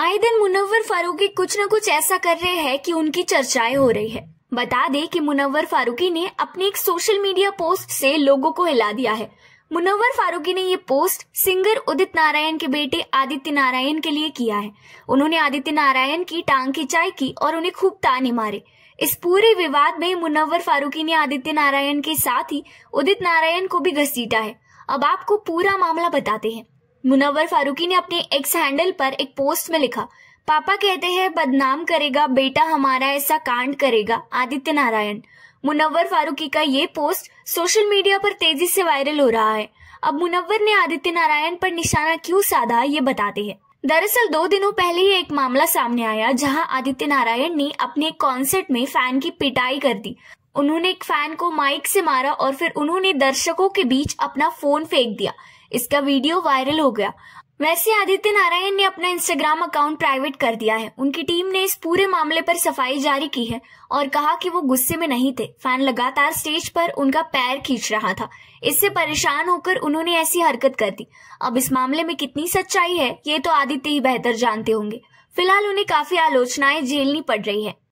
आए दिन मुनव्वर फारूकी कुछ न कुछ ऐसा कर रहे हैं कि उनकी चर्चाएं हो रही है बता दे कि मुनव्वर फारूकी ने अपनी एक सोशल मीडिया पोस्ट से लोगों को हिला दिया है मुनव्वर फारूकी ने ये पोस्ट सिंगर उदित नारायण के बेटे आदित्य नारायण के लिए किया है उन्होंने आदित्य नारायण की टांग खिंचाई की और उन्हें खूब ताने मारे इस पूरे विवाद में मुनव्वर फारूकी ने आदित्य नारायण के साथ ही उदित नारायण को भी घसीटा है अब आपको पूरा मामला बताते हैं मुनवर फारूकी ने अपने एक्स हैंडल पर एक पोस्ट में लिखा पापा कहते हैं बदनाम करेगा बेटा हमारा ऐसा कांड करेगा आदित्य नारायण मुनव्वर फारूकी का ये पोस्ट सोशल मीडिया पर तेजी से वायरल हो रहा है अब मुनव्वर ने आदित्य नारायण पर निशाना क्यों साधा ये बताते हैं दरअसल दो दिनों पहले ही एक मामला सामने आया जहां आदित्य नारायण ने अपने कॉन्सर्ट में फैन की पिटाई कर दी उन्होंने एक फैन को माइक से मारा और फिर उन्होंने दर्शकों के बीच अपना फोन फेंक दिया इसका वीडियो वायरल हो गया वैसे आदित्य नारायण ने अपना इंस्टाग्राम अकाउंट प्राइवेट कर दिया है उनकी टीम ने इस पूरे मामले पर सफाई जारी की है और कहा कि वो गुस्से में नहीं थे फैन लगातार स्टेज पर उनका पैर खींच रहा था इससे परेशान होकर उन्होंने ऐसी हरकत कर दी अब इस मामले में कितनी सच्चाई है ये तो आदित्य ही बेहतर जानते होंगे फिलहाल उन्हें काफी आलोचनाएं झेलनी पड़ रही है